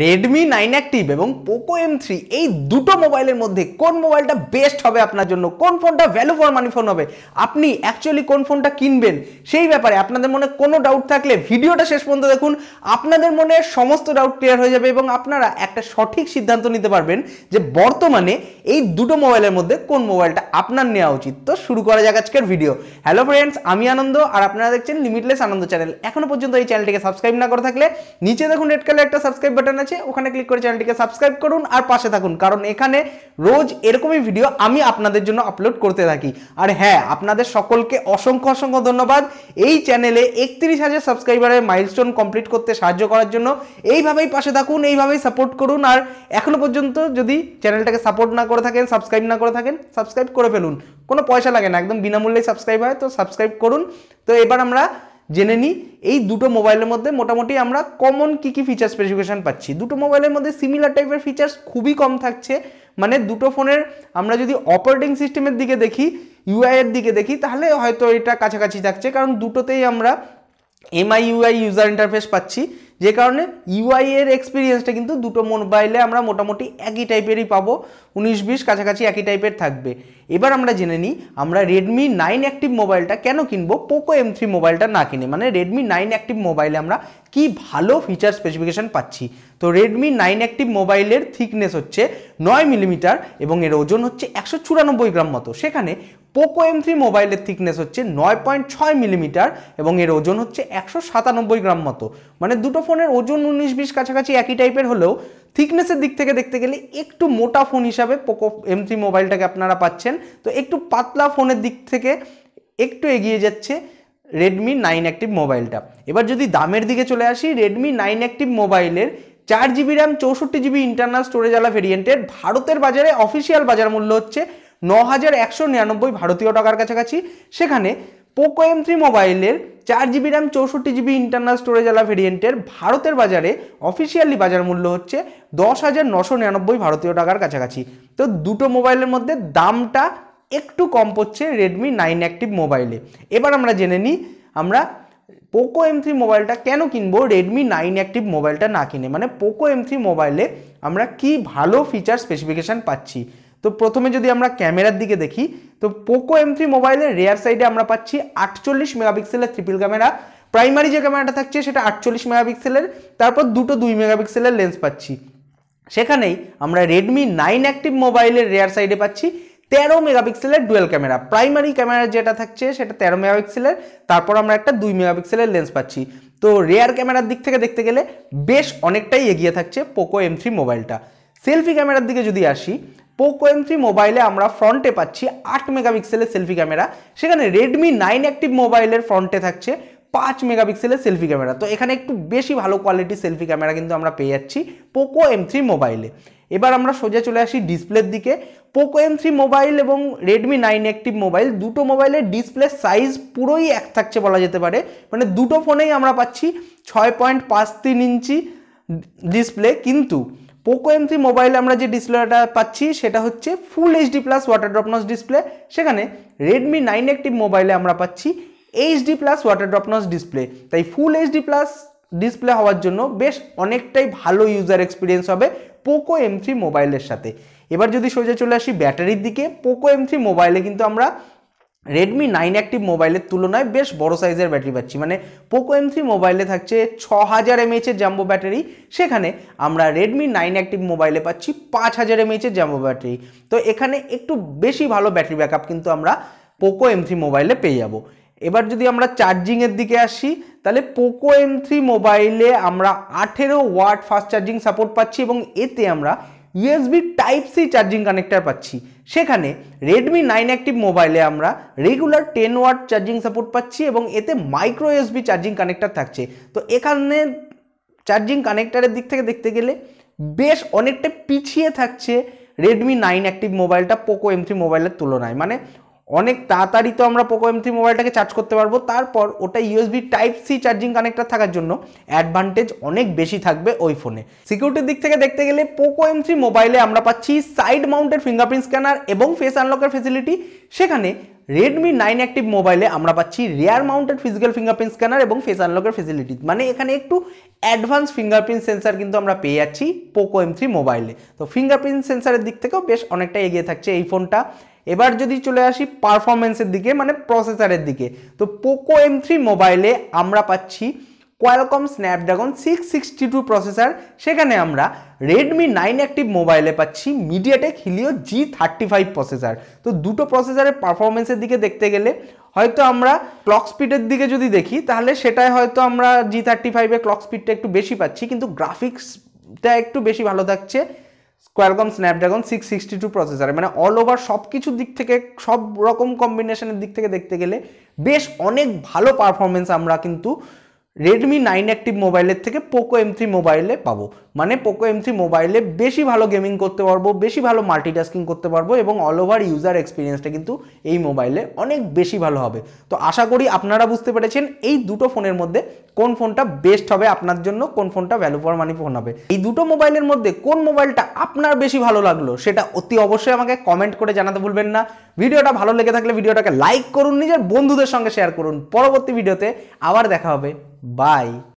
Redmi nine active এবং Poco M three এই দুটো মোবাইলের মধ্যে কোন মোবাইলটা বেস্ট হবে আপনার জন্য কোন ফোনটা ভ্যালু ফর মানি ফোন হবে আপনি অ্যাকচুয়ালি কোন ফোনটা কিনবেন সেই ব্যাপারে আপনাদের মনে কোনো ডাউট থাকলে ভিডিওটা শেষ পর্যন্ত দেখুন আপনাদের মনে সমস্ত ডাউট ক্লিয়ার হয়ে যাবে এবং আপনারা একটা সঠিক সিদ্ধান্ত নিতে পারবেন যে বর্তমানে এই দুটো মোবাইলের মধ্যে কোন মোবাইলটা আপনার নেওয়া উচিত তো শুরু করা যাক আজকের ভিডিও হ্যালো ফ্রেন্ডস আমি আনন্দ আর আপনারা দেখছেন লিমিটলেস আনন্দ চ্যানেল এখনো পর্যন্ত এই চ্যানেলটিকে সাবস্ক্রাইব না করে থাকলে নিচে দেখুন রেড কালার একটা সাবস্ক্রাইব বাটন আছে ওখানে ক্লিক করে চ্যানেলটিকে সাবস্ক্রাইব করুন আর পাশে থাকুন কারণ এখানে রোজ এরকমই ভিডিও আমি আপনাদের জন্য আপলোড করতে থাকি আর হ্যাঁ আপনাদের সকলকে অসংখ্য অসংখ্য ধন্যবাদ এই চ্যানেলে একত্রিশ হাজার সাবস্ক্রাইবারের মাইলস্টোন কমপ্লিট করতে সাহায্য করার জন্য এইভাবেই পাশে থাকুন এইভাবেই সাপোর্ট করুন আর এখনও পর্যন্ত যদি চ্যানেলটাকে সাপোর্ট না করে থাকেন সাবস্ক্রাইব না করে থাকেন সাবস্ক্রাইব করে ফেলুন কোনো পয়সা লাগে না একদম বিনামূল্যে সাবস্ক্রাইব হয় তো সাবস্ক্রাইব করুন তো এবার আমরা জেনে নিই এই দুটো মোবাইলের মধ্যে মোটামুটি আমরা কমন কী কী ফিচার স্পেসিফিকেশান পাচ্ছি দুটো মোবাইলের মধ্যে সিমিলার টাইপের ফিচার্স খুবই কম থাকছে মানে দুটো ফোনের আমরা যদি অপারেটিং সিস্টেমের দিকে দেখি ইউআই এর দিকে দেখি তাহলে হয়তো এটা কাছাকাছি থাকছে কারণ দুটোতেই আমরা এমআই ইউআই ইউজার ইন্টারফেস পাচ্ছি যে কারণে ইউআই এর এক্সপিরিয়েন্সটা কিন্তু দুটো মোবাইলে আমরা মোটামুটি একই টাইপেরই পাবো উনিশ বিশ কাছাকাছি একই টাইপের থাকবে এবার আমরা জেনে নিই আমরা রেডমি নাইন অ্যাক্টিভ মোবাইলটা কেন কিনবো পোকো এম থ্রি মোবাইলটা না কিনে মানে রেডমি নাইন অ্যাক্টিভ মোবাইলে আমরা কি ভালো ফিচার স্পেসিফিকেশান পাচ্ছি তো রেডমি নাইন অ্যাক্টিভ মোবাইলের থিকনেস হচ্ছে নয় মিলিমিটার এবং এর ওজন হচ্ছে একশো চুরানব্বই গ্রাম মতো সেখানে পোকো এম থ্রি মোবাইলের থিকনেস হচ্ছে নয় পয়েন্ট ছয় মিলিমিটার এবং এর ওজন হচ্ছে একশো সাতানব্বই গ্রাম মতো মানে দুটো ফোনের ওজন উনিশ বিশ কাছাকাছি একই টাইপের হলেও থিকনেসের দিক থেকে দেখতে গেলে একটু মোটা ফোন হিসাবে পোকো এম থ্রি মোবাইলটাকে আপনারা পাচ্ছেন তো একটু পাতলা ফোনের দিক থেকে একটু এগিয়ে যাচ্ছে রেডমি নাইন অ্যাক্টিভ মোবাইলটা এবার যদি দামের দিকে চলে আসি রেডমি নাইন অ্যাক্টিভ মোবাইলের চার জিবি র্যাম চৌষট্টি জিবি ইন্টারনাল স্টোরেজ আলা ভেরিয়েন্টের ভারতের বাজারে অফিসিয়াল বাজার মূল্য হচ্ছে ন হাজার একশো নিরানব্বই ভারতীয় টাকার কাছাকাছি সেখানে পোকো এম থ্রি মোবাইলের চার জিবি র্যাম চৌষট্টি জিবি ইন্টারনাল স্টোরেজ আলা ভেরিয়েন্টের ভারতের বাজারে অফিসিয়ালি বাজার মূল্য হচ্ছে দশ হাজার নশো নিরানব্বই ভারতীয় টাকার কাছাকাছি তো দুটো মোবাইলের মধ্যে দামটা একটু কম পড়ছে রেডমি নাইন অ্যাক্টিভ মোবাইলে এবার আমরা জেনে নিই আমরা পোকো এম থ্রি মোবাইলটা কেন কিনবো রেডমি নাইন অ্যাক্টিভ মোবাইলটা না কিনে মানে পোকো এম থ্রি মোবাইলে আমরা কি ভালো ফিচার স্পেসিফিকেশান পাচ্ছি তো প্রথমে যদি আমরা ক্যামেরার দিকে দেখি তো পোকো এম থ্রি মোবাইলের রেয়ার সাইডে আমরা পাচ্ছি আটচল্লিশ মেগাপিক্সেলের ট্রিপল ক্যামেরা প্রাইমারি যে ক্যামেরাটা থাকছে সেটা আটচল্লিশ মেগাপিক্সেলের তারপর দুটো দুই মেগাপিক্সেলের লেন্স পাচ্ছি সেখানেই আমরা রেডমি নাইন অ্যাক্টিভ মোবাইলের রেয়ার সাইডে পাচ্ছি তেরো মেগাপিক্সেলের ডুয়েল ক্যামেরা প্রাইমারি ক্যামেরা যেটা থাকছে সেটা তেরো মেগাপিক্সেলের তারপর আমরা একটা দুই মেগাপিক্সেলের লেন্স পাচ্ছি তো রেয়ার ক্যামেরার দিক থেকে দেখতে গেলে বেশ অনেকটাই এগিয়ে থাকছে পোকো এম থ্রি মোবাইলটা সেলফি ক্যামেরার দিকে যদি আসি পোকো এম থ্রি মোবাইলে আমরা ফ্রন্টে পাচ্ছি আট মেগাপিক্সেলের সেলফি ক্যামেরা সেখানে রেডমি নাইন অ্যাক্টিভ মোবাইলের ফ্রন্টে থাকছে পাঁচ মেগাপিক্সেলের সেলফি ক্যামেরা তো এখানে একটু বেশি ভালো কোয়ালিটির সেলফি ক্যামেরা কিন্তু আমরা পেয়ে যাচ্ছি পোকো এম থ্রি মোবাইলে এবার আমরা সোজা চলে আসি ডিসপ্লের দিকে পোকো এম থ্রি মোবাইল এবং রেডমি নাইন অ্যাক্টিভ মোবাইল দুটো মোবাইলের ডিসপ্লে সাইজ পুরোই এক থাকছে বলা যেতে পারে মানে দুটো ফোনেই আমরা পাচ্ছি ছয় পয়েন্ট পাঁচ তিন ইঞ্চি ডিসপ্লে কিন্তু পোকো এম থ্রি মোবাইলে আমরা যে ডিসপ্লেটা পাচ্ছি সেটা হচ্ছে full HD plus water drop notch display সেখানে রেডমি নাইন অ্যাক্টিভ মোবাইলে আমরা পাচ্ছি HD plus water drop notch display তাই ফুল এইচডি প্লাস ডিসপ্লে হওয়ার জন্য বেশ অনেকটাই ভালো ইউজার এক্সপিরিয়েন্স হবে পোকো এম থ্রি মোবাইলের সাথে এবার যদি সোজা চলে আসি ব্যাটারির দিকে পোকো এম থ্রি মোবাইলে কিন্তু আমরা রেডমি নাইন অ্যাক্টিভ মোবাইলের তুলনায় বেশ বড় সাইজের ব্যাটারি পাচ্ছি মানে পোকো এম থ্রি মোবাইলে থাকছে ছ হাজার এমএইচের জাম্বো ব্যাটারি সেখানে আমরা রেডমি নাইন অ্যাক্টিভ মোবাইলে পাচ্ছি পাঁচ হাজার এমএইচের জাম্বো ব্যাটারি তো এখানে একটু বেশি ভালো ব্যাটারি ব্যাকআপ কিন্তু আমরা পোকো এম থ্রি মোবাইলে পেয়ে যাবো এবার যদি আমরা চার্জিংয়ের দিকে আসি তাহলে পোকো এম থ্রি মোবাইলে আমরা আঠেরো ওয়াট ফাস্ট চার্জিং সাপোর্ট পাচ্ছি এবং এতে আমরা USB type C charging connector পাচ্ছি সেখানে রেডমি নাইন অ্যাক্টিভ মোবাইলে আমরা regular ten watt charging support পাচ্ছি এবং এতে মাইক্রো এসবি চার্জিং কানেক্টার থাকছে তো এখানে চার্জিং কানেক্টারের দিক থেকে দেখতে গেলে বেশ অনেকটা পিছিয়ে থাকছে রেডমি নাইন অ্যাক্টিভ মোবাইলটা পোকো এম থ্রি মোবাইলের তুলনায় মানে অনেক তাড়াতাড়ি তো আমরা পোকো এম থ্রি মোবাইলটাকে চার্জ করতে পারবো তারপর ওটা USB type C charging connector থাকার জন্য অ্যাডভান্টেজ অনেক বেশি থাকবে ওই ফোনে সিকিউরিটির দিক থেকে দেখতে গেলে পোকো এম থ্রি মোবাইলে আমরা পাচ্ছি সাইড মাউন্টেড ফিঙ্গারপ্রিন্ট স্ক্যানার এবং ফেস আনলকের ফেসিলিটি সেখানে রেডমি নাইন অ্যাক্টিভ মোবাইলে আমরা পাচ্ছি rear mounted physical fingerprint scanner এবং ফেস আনলকের ফেসিলিটি মানে এখানে একটু অ্যাডভান্স ফিঙ্গারপ্রিন্ট সেন্সার কিন্তু আমরা পেয়ে যাচ্ছি পোকো এম থ্রি মোবাইলে তো ফিঙ্গারপ্রিন্ট সেন্সারের দিক থেকেও বেশ অনেকটা এগিয়ে থাকছে এই ফোনটা এবার যদি চলে আসি পারফরমেন্সের দিকে মানে প্রসেসারের দিকে তো পোকো এম থ্রি মোবাইলে আমরা পাচ্ছি Qualcomm Snapdragon six sixty two processor সেখানে আমরা রেডমি নাইন অ্যাক্টিভ মোবাইলে পাচ্ছি MediaTek Helio G thirty five processor তো দুটো প্রসেসারের পারফরমেন্সের দিকে দেখতে গেলে হয়তো আমরা ক্লক স্পিডের দিকে যদি দেখি তাহলে সেটাই হয়তো আমরা জি থার্টি ফাইভে ক্লক স্পিডটা একটু বেশি পাচ্ছি কিন্তু গ্রাফিক্সটা একটু বেশি ভালো থাকছে Qualcomm Snapdragon six sixty two processor মানে অল ওভার সব কিছুর দিক থেকে সব রকম কম্বিনেশনের দিক থেকে দেখতে গেলে বেশ অনেক ভালো পারফরমেন্স আমরা কিন্তু রেডমি নাইন অ্যাক্টিভ মোবাইলের থেকে পোকো এম থ্রি মোবাইলে পাবো মানে পোকো এম থ্রি মোবাইলে বেশি ভালো গেমিং করতে পারবো বেশি ভালো মাল্টিটাস্কিং করতে পারবো এবং অল ওভার ইউজার এক্সপিরিয়েন্সটা কিন্তু এই মোবাইলে অনেক বেশি ভালো হবে তো আশা করি আপনারা বুঝতে পেরেছেন এই দুটো ফোনের মধ্যে কোন ফোনটা বেস্ট হবে আপনার জন্য কোন ফোনটা ভ্যালু ফর মানি ফোন হবে এই দুটো মোবাইলের মধ্যে কোন মোবাইলটা আপনার বেশি ভালো লাগলো সেটা অতি অবশ্যই আমাকে কমেন্ট করে জানাতে ভুলবেন না ভিডিওটা ভালো লেগে থাকলে ভিডিওটাকে লাইক করুন নিজের বন্ধুদের সঙ্গে শেয়ার করুন পরবর্তী ভিডিওতে আবার দেখা হবে by